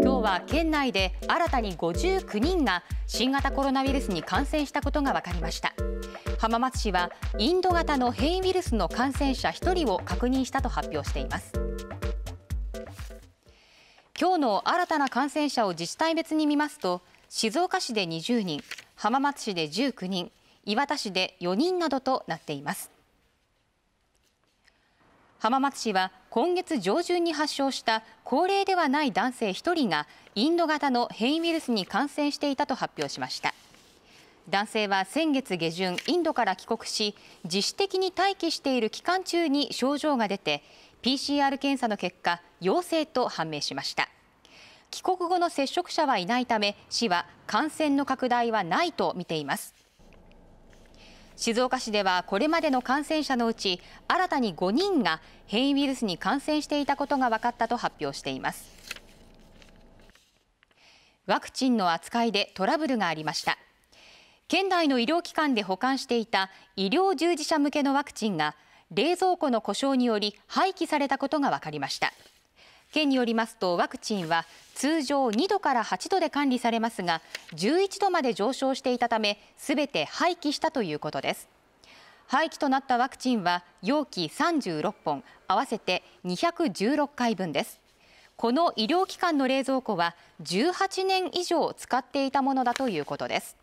今日は県内で新たに59人が新型コロナウイルスに感染したことが分かりました浜松市はインド型の変異ウイルスの感染者1人を確認したと発表しています今日の新たな感染者を自治体別に見ますと静岡市で20人浜松市で19人岩田市で4人などとなっています浜松市は今月上旬に発症した高齢ではない男性1人がインド型の変異ウイルスに感染していたと発表しました男性は先月下旬インドから帰国し自主的に待機している期間中に症状が出て PCR 検査の結果陽性と判明しました帰国後の接触者はいないため市は感染の拡大はないと見ています静岡市ではこれまでの感染者のうち新たに5人が変異ウイルスに感染していたことが分かったと発表していますワクチンの扱いでトラブルがありました県内の医療機関で保管していた医療従事者向けのワクチンが冷蔵庫の故障により廃棄されたことが分かりました県によりますとワクチンは通常2度から8度で管理されますが11度まで上昇していたためすべて廃棄したということです廃棄となったワクチンは容器36本合わせて216回分ですこの医療機関の冷蔵庫は18年以上使っていたものだということです